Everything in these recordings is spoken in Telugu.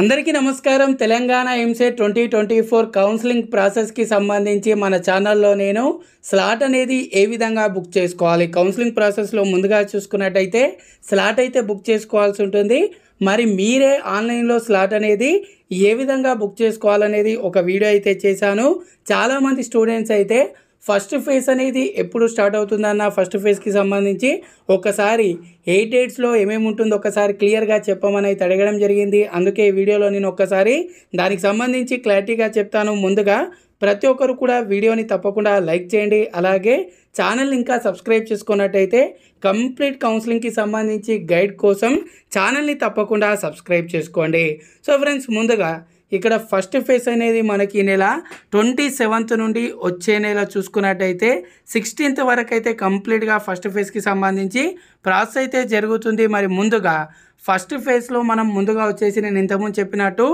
అందరికీ నమస్కారం Telangana EAMCET twenty twenty four counselling ప్రాసెస్కి సంబంధించి మన ఛానల్లో నేను స్లాట్ అనేది ఏ విధంగా బుక్ చేసుకోవాలి కౌన్సిలింగ్ ప్రాసెస్లో ముందుగా చూసుకున్నట్టయితే స్లాట్ అయితే బుక్ చేసుకోవాల్సి ఉంటుంది మరి మీరే ఆన్లైన్లో స్లాట్ అనేది ఏ విధంగా బుక్ చేసుకోవాలనేది ఒక వీడియో అయితే చేశాను చాలామంది స్టూడెంట్స్ అయితే ఫస్ట్ ఫేజ్ అనేది ఎప్పుడు స్టార్ట్ అవుతుందన్న ఫస్ట్ ఫేజ్కి సంబంధించి ఒకసారి ఎయిట్ డేట్స్లో ఏమేమి ఉంటుందో ఒకసారి క్లియర్గా చెప్పమని అయితే అడగడం జరిగింది అందుకే ఈ వీడియోలో నేను ఒక్కసారి దానికి సంబంధించి క్లారిటీగా చెప్తాను ముందుగా ప్రతి ఒక్కరు కూడా వీడియోని తప్పకుండా లైక్ చేయండి అలాగే ఛానల్ ఇంకా సబ్స్క్రైబ్ చేసుకున్నట్టయితే కంప్లీట్ కౌన్సిలింగ్కి సంబంధించి గైడ్ కోసం ఛానల్ని తప్పకుండా సబ్స్క్రైబ్ చేసుకోండి సో ఫ్రెండ్స్ ముందుగా ఇక్కడ ఫస్ట్ ఫేజ్ అనేది మనకి ఈ నెల ట్వంటీ సెవెంత్ నుండి వచ్చే నెల చూసుకున్నట్టయితే సిక్స్టీన్త్ వరకు అయితే కంప్లీట్గా ఫస్ట్ ఫేజ్కి సంబంధించి ప్రాసెస్ అయితే జరుగుతుంది మరి ముందుగా ఫస్ట్ ఫేజ్లో మనం ముందుగా వచ్చేసి నేను ఇంతకుముందు చెప్పినట్టు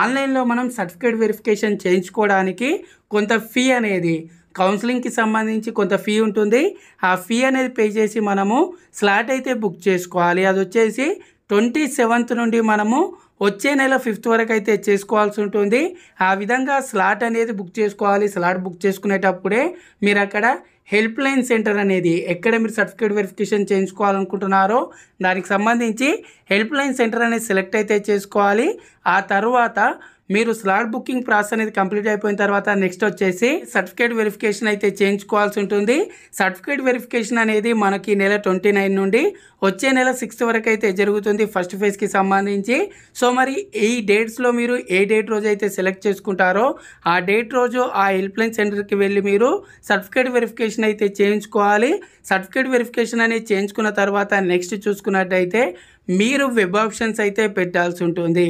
ఆన్లైన్లో మనం సర్టిఫికేట్ వెరిఫికేషన్ చేయించుకోవడానికి కొంత ఫీ అనేది కౌన్సిలింగ్కి సంబంధించి కొంత ఫీ ఉంటుంది ఆ ఫీ అనేది పే చేసి మనము స్లాట్ అయితే బుక్ చేసుకోవాలి అది వచ్చేసి ట్వంటీ సెవెంత్ నుండి మనము వచ్చే నెల ఫిఫ్త్ వరకు అయితే చేసుకోవాల్సి ఉంటుంది ఆ విధంగా స్లాట్ అనేది బుక్ చేసుకోవాలి స్లాట్ బుక్ చేసుకునేటప్పుడే మీరు అక్కడ హెల్ప్ లైన్ సెంటర్ అనేది ఎక్కడ మీరు సర్టిఫికేట్ వెరిఫికేషన్ చేయించుకోవాలనుకుంటున్నారో దానికి సంబంధించి హెల్ప్ లైన్ సెంటర్ అనేది సెలెక్ట్ అయితే చేసుకోవాలి ఆ తర్వాత మీరు స్లాట్ బుకింగ్ ప్రాసెస్ అనేది కంప్లీట్ అయిపోయిన తర్వాత నెక్స్ట్ వచ్చేసి సర్టిఫికేట్ వెరిఫికేషన్ అయితే చేయించుకోవాల్సి ఉంటుంది సర్టిఫికేట్ వెరిఫికేషన్ అనేది మనకి నెల ట్వంటీ నైన్ నుండి వచ్చే నెల సిక్స్త్ వరకు అయితే జరుగుతుంది ఫస్ట్ ఫేజ్కి సంబంధించి సో మరి ఈ డేట్స్లో మీరు ఏ డేట్ రోజు అయితే సెలెక్ట్ చేసుకుంటారో ఆ డేట్ రోజు ఆ హెల్ప్లైన్ సెంటర్కి వెళ్ళి మీరు సర్టిఫికేట్ వెరిఫికేషన్ అయితే చేయించుకోవాలి సర్టిఫికేట్ వెరిఫికేషన్ అనేది చేయించుకున్న తర్వాత నెక్స్ట్ చూసుకున్నట్టయితే మీరు వెబ్ ఆప్షన్స్ అయితే పెట్టాల్సి ఉంటుంది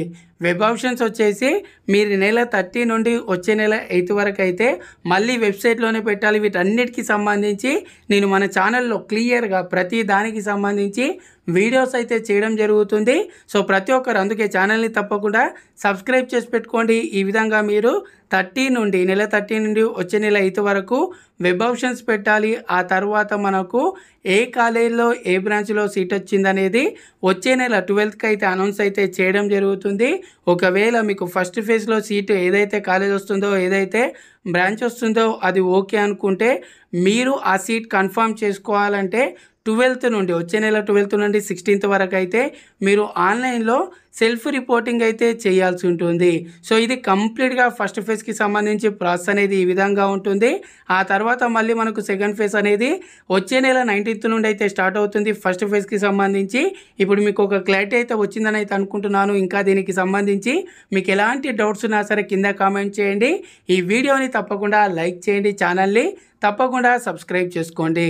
వెబ్ ఆప్షన్స్ వచ్చేసి మీరు నెల థర్టీ నుండి వచ్చే నెల ఎయిత్ వరకు అయితే మళ్ళీ వెబ్సైట్లోనే పెట్టాలి వీటన్నిటికీ సంబంధించి నేను మన ఛానల్లో క్లియర్గా ప్రతి దానికి సంబంధించి వీడియోస్ అయితే చేయడం జరుగుతుంది సో ప్రతి ఒక్కరు అందుకే ఛానల్ని తప్పకుండా సబ్స్క్రైబ్ చేసి పెట్టుకోండి ఈ విధంగా మీరు థర్టీ నుండి నెల థర్టీ నుండి వచ్చే నెల ఐదు వరకు వెబ్ ఆప్షన్స్ పెట్టాలి ఆ తర్వాత మనకు ఏ కాలేజీలో ఏ బ్రాంచ్లో సీట్ వచ్చిందనేది వచ్చే నెల ట్వెల్త్కి అయితే అనౌన్స్ అయితే చేయడం జరుగుతుంది ఒకవేళ మీకు ఫస్ట్ ఫేజ్లో సీటు ఏదైతే కాలేజ్ వస్తుందో ఏదైతే బ్రాంచ్ వస్తుందో అది ఓకే అనుకుంటే మీరు ఆ సీట్ కన్ఫర్మ్ చేసుకోవాలంటే ట్వెల్త్ నుండి వచ్చే నెల ట్వెల్త్ నుండి సిక్స్టీన్త్ వరకు అయితే మీరు ఆన్లైన్లో సెల్ఫ్ రిపోర్టింగ్ అయితే చేయాల్సి ఉంటుంది సో ఇది కంప్లీట్గా ఫస్ట్ ఫేజ్కి సంబంధించి ప్రాసెస్ అనేది ఈ విధంగా ఉంటుంది ఆ తర్వాత మళ్ళీ మనకు సెకండ్ ఫేజ్ అనేది వచ్చే నెల నైన్టీన్త్ నుండి అయితే స్టార్ట్ అవుతుంది ఫస్ట్ ఫేజ్కి సంబంధించి ఇప్పుడు మీకు ఒక క్లారిటీ అయితే వచ్చిందని అయితే అనుకుంటున్నాను ఇంకా దీనికి సంబంధించి మీకు ఎలాంటి డౌట్స్ ఉన్నా సరే కింద కామెంట్ చేయండి ఈ వీడియోని తప్పకుండా లైక్ చేయండి ఛానల్ని తప్పకుండా సబ్స్క్రైబ్ చేసుకోండి